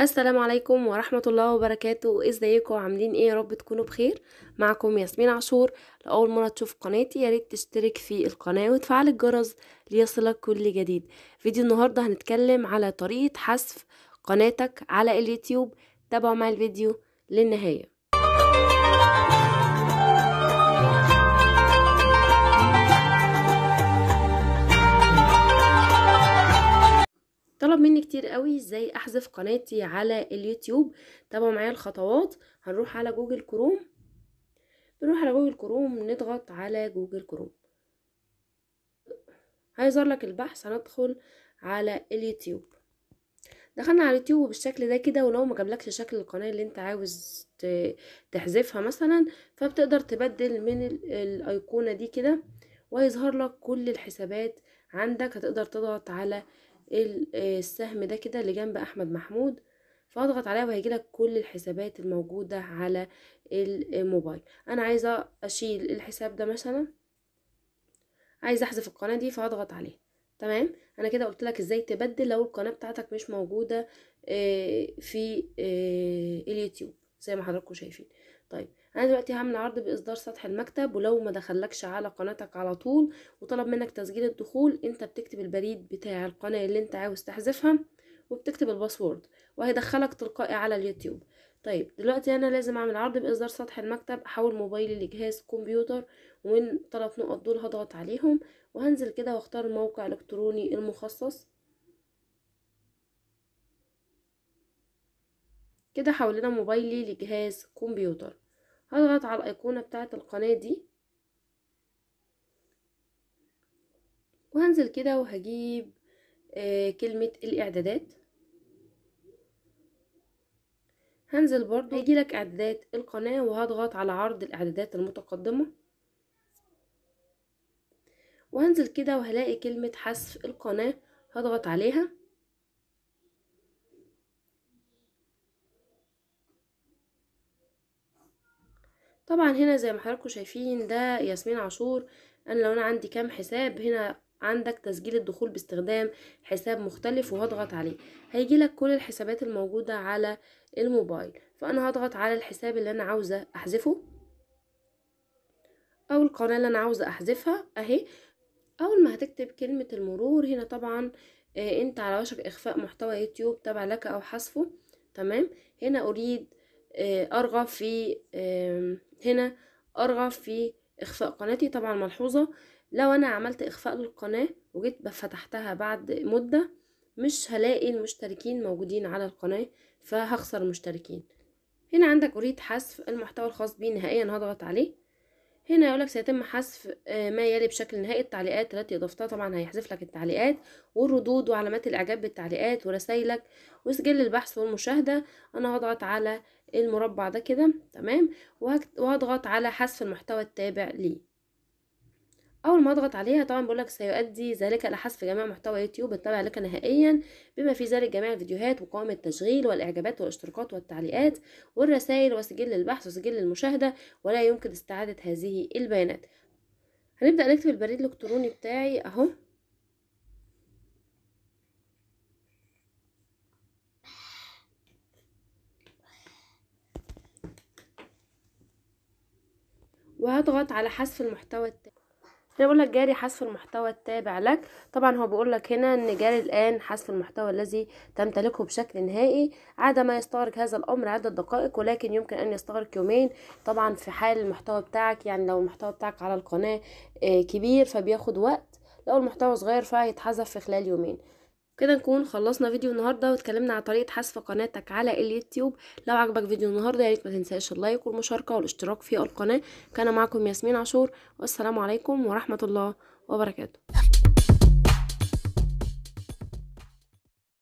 السلام عليكم ورحمة الله وبركاته ازيكم عاملين ايه يا رب تكونوا بخير معكم ياسمين عاشور لأول مرة تشوف قناتي ياريت تشترك في القناة وتفعل الجرس ليصلك كل جديد فيديو النهاردة هنتكلم على طريقة حذف قناتك على اليوتيوب تابعوا مع الفيديو للنهاية طلب مني كتير قوي ازاي احذف قناتي على اليوتيوب تابعوا معايا الخطوات هنروح على جوجل كروم نروح على جوجل كروم نضغط على جوجل كروم هيظهر لك البحث هندخل على اليوتيوب دخلنا على اليوتيوب بالشكل ده كده ولو ما جابلكش شكل القناه اللي انت عاوز تحذفها مثلا فبتقدر تبدل من الايقونه دي كده ويظهر لك كل الحسابات عندك هتقدر تضغط على آه، السهم ده كده اللي جنب احمد محمود فاضغط وهيجي لك كل الحسابات الموجودة على آه، الموبايل انا عايزة اشيل الحساب ده مثلا عايزة احذف القناة دي فاضغط عليه تمام انا كده قلت لك ازاي تبدل لو القناة بتاعتك مش موجودة آه، في اليوتيوب زي ما حضراتكم شايفين طيب انا دلوقتي هعمل عرض باصدار سطح المكتب ولو ما دخلكش على قناتك على طول وطلب منك تسجيل الدخول انت بتكتب البريد بتاع القناه اللي انت عاوز تحذفها وبتكتب الباسورد وهيدخلك تلقائي على اليوتيوب طيب دلوقتي انا لازم اعمل عرض باصدار سطح المكتب احول موبايلي لجهاز كمبيوتر ومن ثلاث نقط دول هضغط عليهم وهنزل كده واختار الموقع الالكتروني المخصص كده حولنا موبايلي لجهاز كمبيوتر هضغط على الأيقونة بتاعة القناة دي وهنزل كده وهجيب آه، كلمة الإعدادات هنزل برضو هيجيلك إعدادات القناة وهضغط على عرض الإعدادات المتقدمة وهنزل كده وهلاقي كلمة حذف القناة هضغط عليها طبعا هنا زي ما حضراتكم شايفين ده ياسمين عاشور انا لو انا عندي كام حساب هنا عندك تسجيل الدخول باستخدام حساب مختلف وهضغط عليه هيجي لك كل الحسابات الموجودة على الموبايل فانا هضغط على الحساب اللي انا عاوزة احذفه او القناة اللي انا عاوزة احذفها اهي اول ما هتكتب كلمة المرور هنا طبعا آه، انت على وشك اخفاء محتوى يوتيوب تابع لك او حذفه تمام هنا اريد آه، أرغب في هنا أرغب في إخفاء قناتي طبعا ملحوظة لو أنا عملت إخفاء للقناة وجيت فتحتها بعد مدة مش هلاقي المشتركين موجودين على القناة فهخسر مشتركين هنا عندك أريد حذف المحتوى الخاص بي نهائيا هضغط عليه هنا يقولك سيتم حذف آه، ما يلي بشكل نهائي التعليقات التي اضفتها طبعا هيحذف لك التعليقات والردود وعلامات الاعجاب بالتعليقات ورسايلك وسجل البحث والمشاهده انا هضغط على المربع ده كده تمام وهضغط على حذف المحتوى التابع ليه أول ما أضغط عليها طبعا بقولك سيؤدي ذلك إلى حذف جميع محتوى يوتيوب التابع لك نهائيا بما في ذلك جميع الفيديوهات وقوائم التشغيل والإعجابات والاشتراكات والتعليقات والرسائل وسجل البحث وسجل المشاهدة ولا يمكن استعادة هذه البيانات هنبدأ نكتب البريد الإلكتروني بتاعي أهو وهضغط على حذف المحتوى التالي زي بقول لك جاري حذف المحتوى التابع لك طبعا هو بيقول لك هنا ان جاري الان حذف المحتوى الذي تمتلكه بشكل نهائي عادة ما يستغرق هذا الامر عدة دقائق ولكن يمكن ان يستغرق يومين طبعا في حال المحتوى بتاعك يعني لو المحتوى بتاعك على القناة آه، كبير فبياخد وقت لو المحتوى صغير فهيتحذف في خلال يومين كده نكون خلصنا فيديو النهارده واتكلمنا على طريقه حذف قناتك على اليوتيوب لو عجبك فيديو النهارده يا ريت ما تنساش اللايك والمشاركه والاشتراك في القناه كان معكم ياسمين عاشور والسلام عليكم ورحمه الله وبركاته